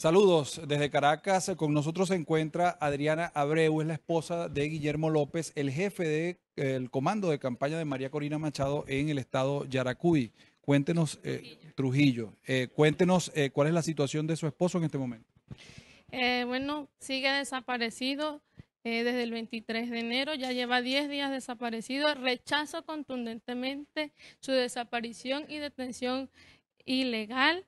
Saludos desde Caracas. Con nosotros se encuentra Adriana Abreu, es la esposa de Guillermo López, el jefe del comando de campaña de María Corina Machado en el estado Yaracuy. Cuéntenos, eh, Trujillo, eh, cuéntenos eh, cuál es la situación de su esposo en este momento. bueno, sigue desaparecido desde el 23 de enero, ya lleva 10 días desaparecido. Rechazo contundentemente su desaparición y detención ilegal.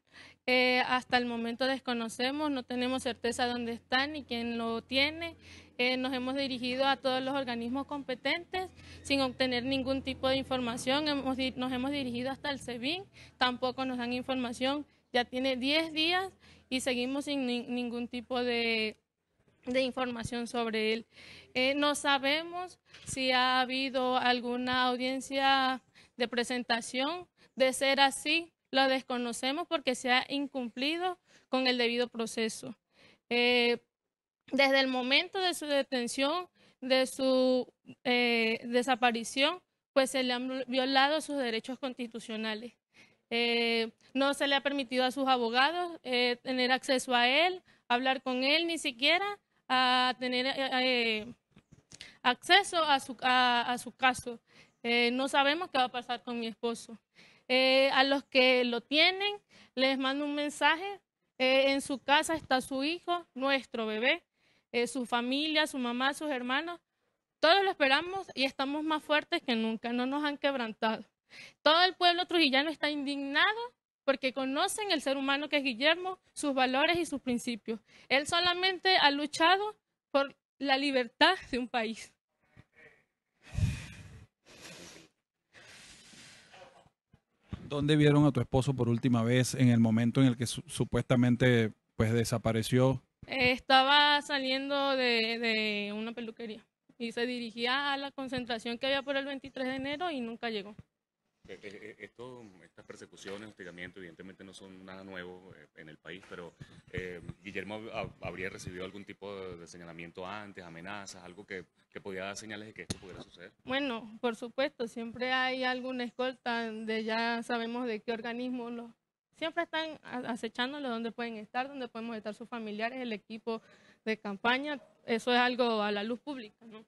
Eh, hasta el momento desconocemos, no tenemos certeza dónde está ni quién lo tiene. Eh, nos hemos dirigido a todos los organismos competentes sin obtener ningún tipo de información. nos hemos dirigido hasta el SEBIN, tampoco nos dan información. Ya tiene 10 días y seguimos sin ningún tipo de, información sobre él. Eh, no sabemos si ha habido alguna audiencia de presentación. De ser así, lo desconocemos porque se ha incumplido con el debido proceso. Eh, desde el momento de su detención, de su eh, desaparición, pues se le han violado sus derechos constitucionales. Eh, no se le ha permitido a sus abogados tener acceso a él, hablar con él, ni siquiera a tener acceso a su, a su caso. no sabemos qué va a pasar con mi esposo. Eh, a los que lo tienen, les mando un mensaje. Eh, en su casa está su hijo, nuestro bebé, eh, su familia, su mamá, sus hermanos. Todos lo esperamos y estamos más fuertes que nunca, no nos han quebrantado. Todo el pueblo trujillano está indignado porque conocen el ser humano que es Guillermo, sus valores y sus principios. Él solamente ha luchado por la libertad de un país. ¿Dónde vieron a tu esposo por última vez en el momento en el que supuestamente pues desapareció? Eh, estaba saliendo de, de una peluquería y se dirigía a la concentración que había por el 23 de enero y nunca llegó. Eh, eh, eh, esto, estas persecuciones, hostigamiento, evidentemente no son nada nuevo en el país, pero Guillermo habría recibido algún tipo de, señalamiento antes, amenazas, algo que, que podía dar señales de que esto pudiera suceder. Bueno, por supuesto, siempre hay alguna escolta de ya sabemos de qué organismo siempre están acechándolo, donde pueden estar, donde podemos estar sus familiares, el equipo de campaña, eso es algo a la luz pública, ¿no?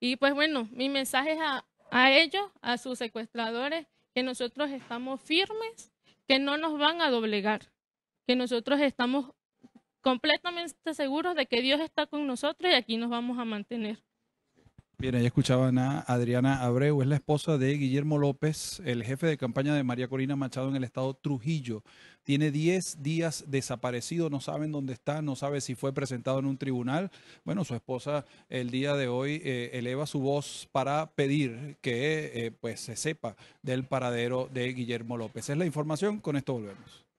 Y pues bueno, mi mensaje es a, a ellos, a sus secuestradores, que nosotros estamos firmes, que no nos van a doblegar, que nosotros estamos completamente seguros de que Dios está con nosotros y aquí nos vamos a mantener. Bien, ya escuchaban a Adriana Abreu, es la esposa de Guillermo López, el jefe de campaña de María Corina Machado en el estado Trujillo. Tiene 10 días desaparecido, no saben dónde está, no sabe si fue presentado en un tribunal. Bueno, su esposa el día de hoy eh, eleva su voz para pedir que eh, pues se sepa del paradero de Guillermo López. Es la información, con esto volvemos.